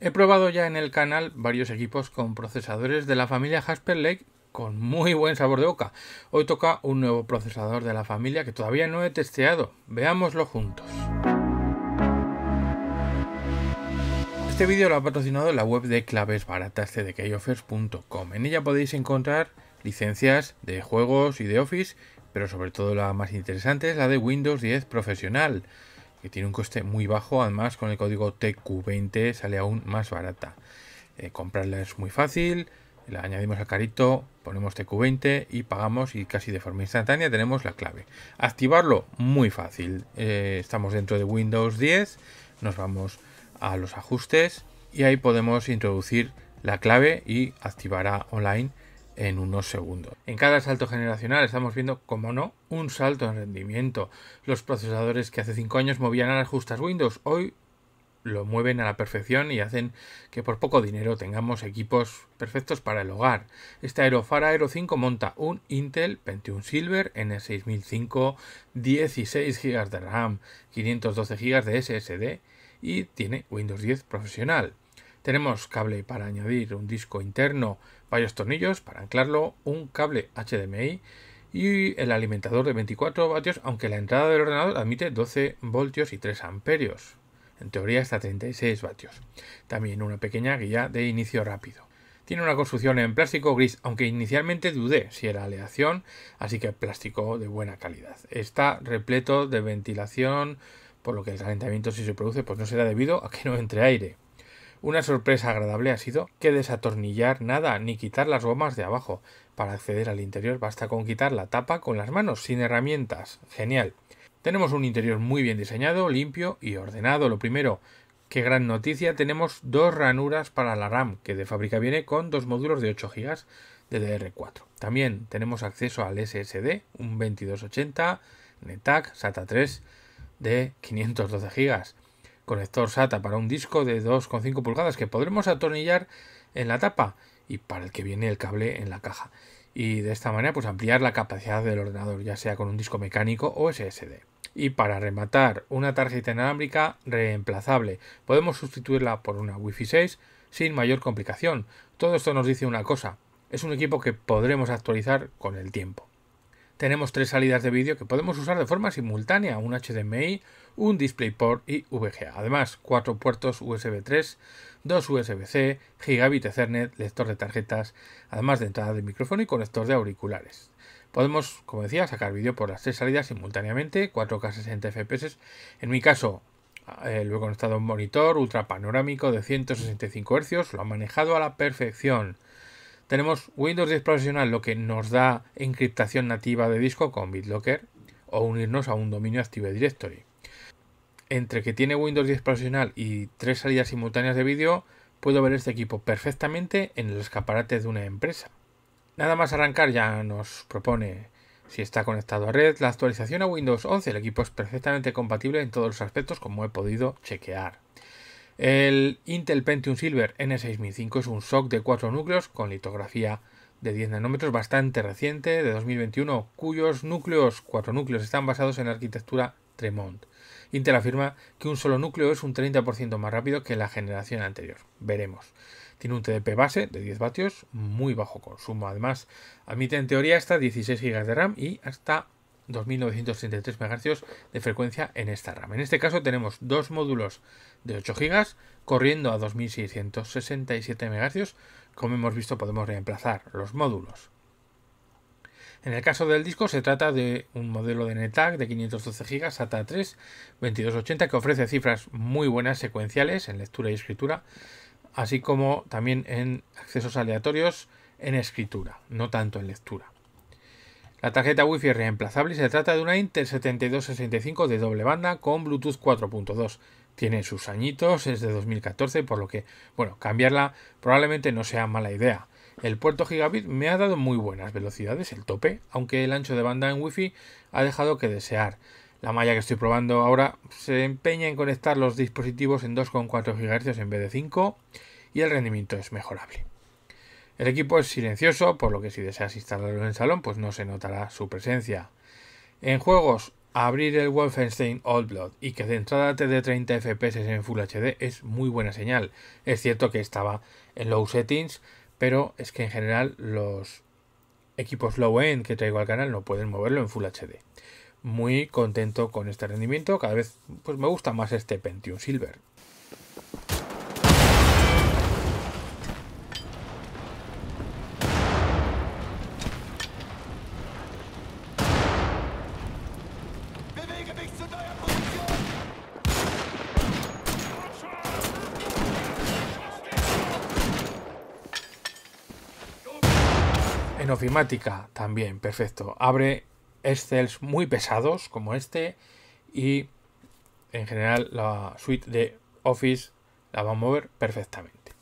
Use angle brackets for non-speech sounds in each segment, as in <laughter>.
He probado ya en el canal varios equipos con procesadores de la familia Jasper Lake con muy buen sabor de boca. Hoy toca un nuevo procesador de la familia que todavía no he testeado. Veámoslo juntos. Este vídeo lo ha patrocinado la web de claves baratas En ella podéis encontrar licencias de juegos y de Office, pero sobre todo la más interesante es la de Windows 10 Profesional que tiene un coste muy bajo, además con el código TQ20 sale aún más barata. Eh, comprarla es muy fácil, la añadimos a carito, ponemos TQ20 y pagamos y casi de forma instantánea tenemos la clave. Activarlo muy fácil, eh, estamos dentro de Windows 10, nos vamos a los ajustes y ahí podemos introducir la clave y activará online en unos segundos. En cada salto generacional estamos viendo, como no, un salto en rendimiento. Los procesadores que hace 5 años movían a las justas Windows, hoy lo mueven a la perfección y hacen que por poco dinero tengamos equipos perfectos para el hogar. Esta Aerofara Aero 5 monta un Intel 21 Silver N6005, 16 GB de RAM, 512 GB de SSD y tiene Windows 10 profesional. Tenemos cable para añadir un disco interno, varios tornillos para anclarlo, un cable HDMI y el alimentador de 24 vatios, aunque la entrada del ordenador admite 12 voltios y 3 amperios, en teoría hasta 36 vatios. También una pequeña guía de inicio rápido. Tiene una construcción en plástico gris, aunque inicialmente dudé si era aleación, así que plástico de buena calidad. Está repleto de ventilación, por lo que el calentamiento si se produce pues no será debido a que no entre aire. Una sorpresa agradable ha sido que desatornillar nada ni quitar las gomas de abajo. Para acceder al interior basta con quitar la tapa con las manos, sin herramientas. Genial. Tenemos un interior muy bien diseñado, limpio y ordenado. Lo primero, qué gran noticia, tenemos dos ranuras para la RAM, que de fábrica viene con dos módulos de 8 GB de DR4. También tenemos acceso al SSD, un 2280, NetAC, SATA 3 de 512 GB conector SATA para un disco de 2,5 pulgadas que podremos atornillar en la tapa y para el que viene el cable en la caja. Y de esta manera pues ampliar la capacidad del ordenador, ya sea con un disco mecánico o SSD. Y para rematar, una tarjeta inalámbrica reemplazable. Podemos sustituirla por una Wi-Fi 6 sin mayor complicación. Todo esto nos dice una cosa, es un equipo que podremos actualizar con el tiempo tenemos tres salidas de vídeo que podemos usar de forma simultánea, un HDMI, un DisplayPort y VGA. Además, cuatro puertos USB 3, dos USB-C, gigabit Ethernet, lector de tarjetas, además de entrada de micrófono y conector de auriculares. Podemos, como decía, sacar vídeo por las tres salidas simultáneamente, 4K 60 FPS. En mi caso, eh, luego lo he conectado un monitor ultra panorámico de 165 Hz, lo ha manejado a la perfección. Tenemos Windows 10 Profesional, lo que nos da encriptación nativa de disco con BitLocker o unirnos a un dominio Active Directory. Entre que tiene Windows 10 Profesional y tres salidas simultáneas de vídeo, puedo ver este equipo perfectamente en el escaparate de una empresa. Nada más arrancar ya nos propone si está conectado a red, la actualización a Windows 11, el equipo es perfectamente compatible en todos los aspectos como he podido chequear. El Intel Pentium Silver N6005 es un SOC de 4 núcleos con litografía de 10 nanómetros bastante reciente de 2021, cuyos núcleos, 4 núcleos, están basados en la arquitectura Tremont. Intel afirma que un solo núcleo es un 30% más rápido que la generación anterior. Veremos. Tiene un TDP base de 10 vatios, muy bajo consumo. Además, admite en teoría hasta 16 GB de RAM y hasta 2933 MHz de frecuencia en esta RAM. En este caso tenemos dos módulos de 8 GB corriendo a 2667 MHz. Como hemos visto podemos reemplazar los módulos. En el caso del disco se trata de un modelo de Netag de 512 GB SATA 3 2280 que ofrece cifras muy buenas secuenciales en lectura y escritura, así como también en accesos aleatorios en escritura, no tanto en lectura. La tarjeta Wi-Fi es reemplazable y se trata de una Intel 7265 de doble banda con Bluetooth 4.2. Tiene sus añitos, es de 2014, por lo que, bueno, cambiarla probablemente no sea mala idea. El puerto gigabit me ha dado muy buenas velocidades, el tope, aunque el ancho de banda en Wi-Fi ha dejado que desear. La malla que estoy probando ahora se empeña en conectar los dispositivos en 2,4 GHz en vez de 5 y el rendimiento es mejorable. El equipo es silencioso, por lo que si deseas instalarlo en el salón, pues no se notará su presencia. En juegos, abrir el Wolfenstein Old Blood y que de entrada te dé 30 FPS en Full HD es muy buena señal. Es cierto que estaba en low settings, pero es que en general los equipos low-end que traigo al canal no pueden moverlo en Full HD. Muy contento con este rendimiento, cada vez pues, me gusta más este Pentium Silver. en ofimática también, perfecto. Abre excels muy pesados como este y en general la suite de Office la va a mover perfectamente.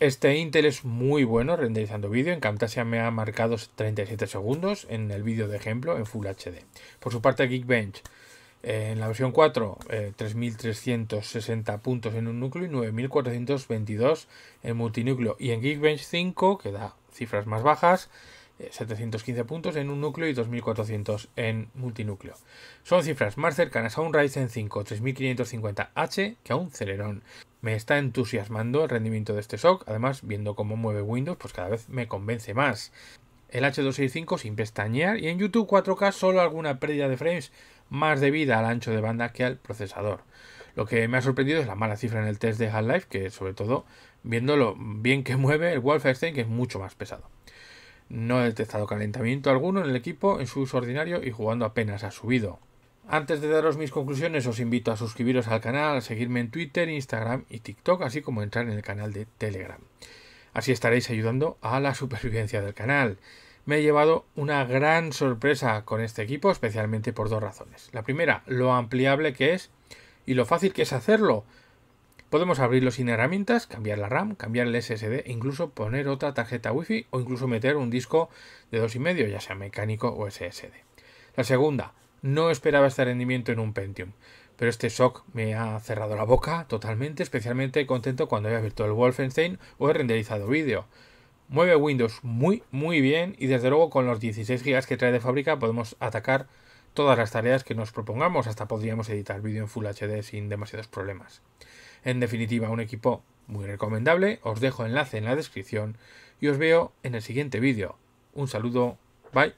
Este Intel es muy bueno renderizando vídeo. En Camtasia me ha marcado 37 segundos en el vídeo de ejemplo en Full HD. Por su parte Geekbench eh, en la versión 4 3.360 eh, puntos en un núcleo y 9.422 en multinúcleo. Y en Geekbench 5 queda cifras más bajas, 715 eh, puntos en un núcleo y 2.400 en multinúcleo. Son cifras más cercanas a un Ryzen 5 3550H que a un Celeron. Me está entusiasmando el rendimiento de este SOC, además viendo cómo mueve Windows, pues cada vez me convence más. El H265 sin pestañear y en YouTube 4K solo alguna pérdida de frames más debida al ancho de banda que al procesador. Lo que me ha sorprendido es la mala cifra en el test de Half-Life, que sobre todo viendo lo bien que <laughs> mueve el Wolfenstein, que es mucho más pesado. No he detectado calentamiento alguno en el equipo en su uso ordinario y jugando apenas ha subido. Antes de daros mis conclusiones, os invito a suscribiros al canal, a seguirme en Twitter, Instagram y TikTok, así como entrar en el canal de Telegram. Así estaréis ayudando a la supervivencia del canal. Me he llevado una gran sorpresa con este equipo, especialmente por dos razones. La primera, lo ampliable que es y lo fácil que es hacerlo. Podemos abrirlo sin herramientas, cambiar la RAM, cambiar el SSD, incluso poner otra tarjeta Wi-Fi o incluso meter un disco de 2,5, ya sea mecánico o SSD. La segunda, no esperaba este rendimiento en un Pentium, pero este shock me ha cerrado la boca totalmente, especialmente contento cuando he abierto el Wolfenstein o he renderizado vídeo. Mueve Windows muy muy bien y desde luego con los 16 GB que trae de fábrica podemos atacar todas las tareas que nos propongamos, hasta podríamos editar vídeo en Full HD sin demasiados problemas. En definitiva, un equipo muy recomendable, os dejo enlace en la descripción y os veo en el siguiente vídeo. Un saludo, bye.